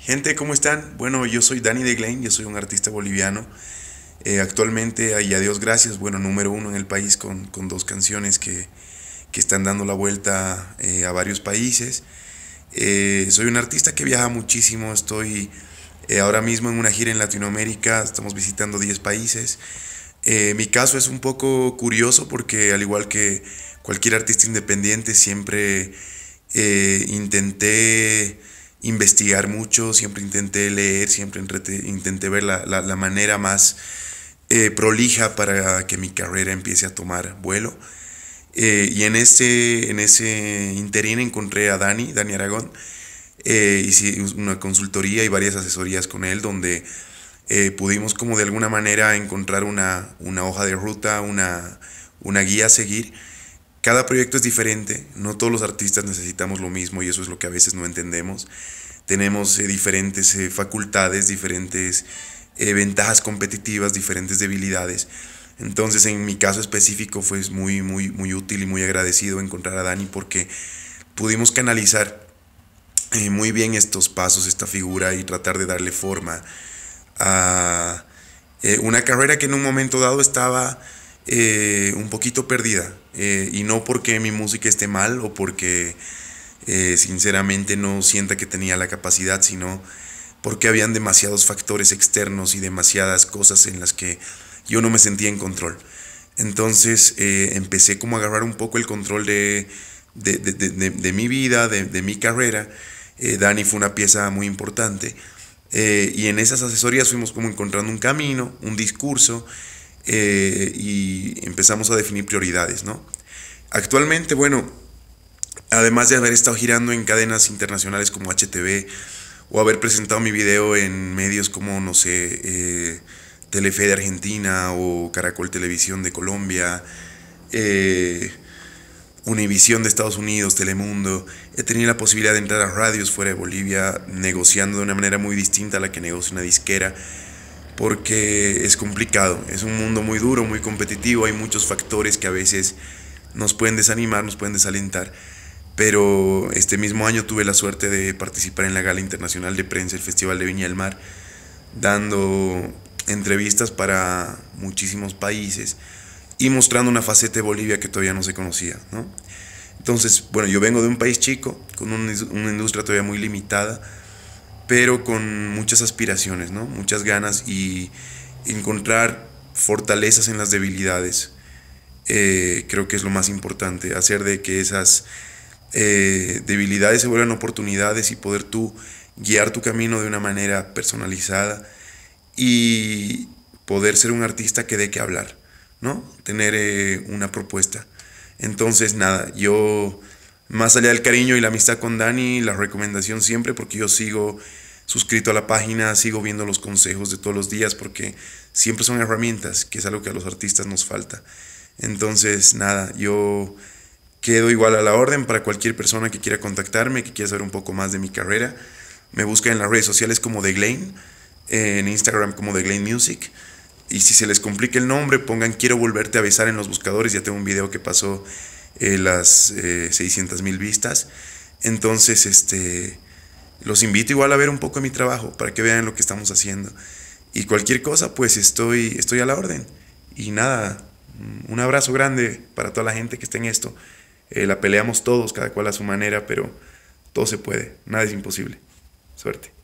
Gente, ¿cómo están? Bueno, yo soy Dani de Glen, yo soy un artista boliviano. Eh, actualmente, y a Dios gracias, bueno, número uno en el país con, dos canciones que, están dando la vuelta eh, a varios países. Eh, soy un artista que viaja muchísimo, estoy ahora mismo en una gira en Latinoamérica, estamos visitando 10 países. mi caso es un poco curioso porque al igual que cualquier artista independiente, siempre intenté investigar mucho, siempre intenté leer, siempre intenté ver la, manera más eh, prolija para que mi carrera empiece a tomar vuelo. Eh, y en ese, en ese interín encontré a Dani, Dani Aragón, eh, hice una consultoría y varias asesorías con él donde pudimos como de alguna manera encontrar una, hoja de ruta, una, una guía a seguir cada proyecto es diferente, no todos los artistas necesitamos lo mismo y eso es lo que a veces no entendemos. Tenemos eh, diferentes eh, facultades, diferentes eh, ventajas competitivas, diferentes debilidades. Entonces, en mi caso específico fue muy, muy, muy útil y muy agradecido encontrar a Dani porque pudimos canalizar muy bien estos pasos, esta figura y tratar de darle forma a una carrera que en un momento dado estaba eh, un poquito perdida. Eh, y no porque mi música esté mal o porque eh, sinceramente no sienta que tenía la capacidad, sino porque habían demasiados factores externos y demasiadas cosas en las que yo no me sentía en control. Entonces empecé como a agarrar un poco el control de, de mi vida, de, mi carrera. Dani fue una pieza muy importante. y en esas asesorías fuimos como encontrando un camino, un discurso. Eh, y empezamos a definir prioridades, ¿no? Actualmente, bueno, además de haber estado girando en cadenas internacionales como HTV o haber presentado mi video en medios como, no sé, eh, Telefe de Argentina o Caracol Televisión de Colombia, eh, Univisión de Estados Unidos, Telemundo, he tenido la posibilidad de entrar a radios fuera de Bolivia negociando de una manera muy distinta a la que negocia una disquera porque es complicado, es un mundo muy duro, muy competitivo, hay muchos factores que a veces nos pueden desanimar, nos pueden desalentar, pero este mismo año tuve la suerte de participar en la Gala Internacional de Prensa, el Festival de Viña del Mar, dando entrevistas para muchísimos países y mostrando una faceta de Bolivia que todavía no se conocía. ¿no? Entonces, bueno, yo vengo de un país chico, con una industria todavía muy limitada, pero con muchas aspiraciones, ¿no? Muchas ganas y encontrar fortalezas en las debilidades. Eh, creo que es lo más importante, hacer de que esas eh, debilidades se vuelvan oportunidades y poder tú guiar tu camino de una manera personalizada y poder ser un artista que dé que hablar, ¿no? Tener eh, una propuesta. Entonces, nada, yo más allá del cariño y la amistad con Dani, la recomendación siempre, porque yo sigo suscrito a la página, sigo viendo los consejos de todos los días, porque siempre son herramientas, que es algo que a los artistas nos falta. Entonces, nada, yo quedo igual a la orden para cualquier persona que quiera contactarme, que quiera saber un poco más de mi carrera. Me busca en las redes sociales como The en Instagram como The Music. Y si se les complica el nombre, pongan quiero volverte a besar en los buscadores. Ya tengo un video que pasó eh, las eh, 600 mil vistas. Entonces, este, los invito igual a ver un poco mi trabajo para que vean lo que estamos haciendo. Y cualquier cosa, pues estoy, estoy a la orden. Y nada, mm, un abrazo grande para toda la gente que está en esto. Eh, la peleamos todos, cada cual a su manera, pero todo se puede, nada es imposible. Suerte.